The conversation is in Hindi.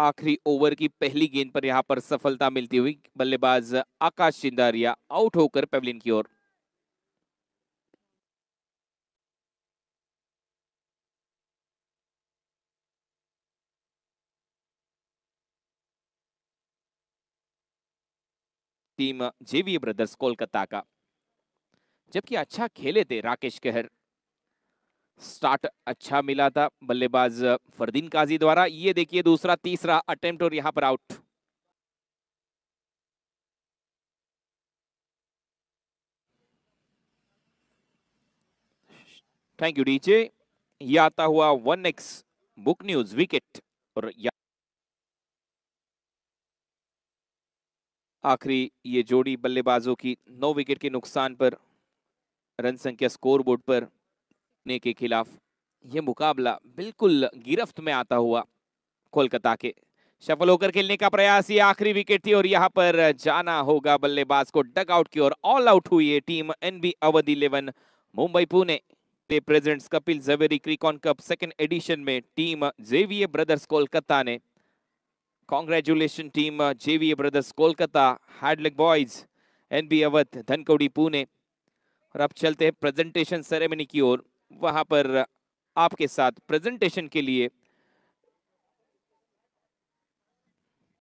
आखिरी ओवर की पहली गेंद पर यहां पर सफलता मिलती हुई बल्लेबाज आकाश चिंदारिया आउट होकर पेवलिन की ओर टीम जेवी ब्रदर्स कोलकाता का जबकि अच्छा खेले थे राकेश कहर स्टार्ट अच्छा मिला था बल्लेबाज फरदीन काजी द्वारा ये देखिए दूसरा तीसरा अटेम्प्ट और यहां पर आउट थैंक यू डीजे ये आता हुआ वन एक्स बुक न्यूज विकेट और आखिरी ये जोड़ी बल्लेबाजों की नौ विकेट के नुकसान पर रन संख्या स्कोर बोर्ड पर ने के खिलाफ ये मुकाबला बिल्कुल गिरफ्त में आता हुआ कोलकाता के सफल होकर खेलने का प्रयास ये आखिरी विकेट थी और यहाँ पर जाना होगा बल्लेबाज को डग आउट की ओर ऑल आउट हुई है team NB Avadhi eleven Mumbai Pune presents Kapil Javeri Cricon cup second edition में टीम जेवीए ब्रदर्स कोलकाता ने congratulation team JVA brothers Kolkata hard luck boys NB Awadh Dhankaudi Pune और अब चलते हैं प्रेजेंटेशन सेरेमनी की ओर वहाँ पर आपके साथ प्रेजेंटेशन के लिए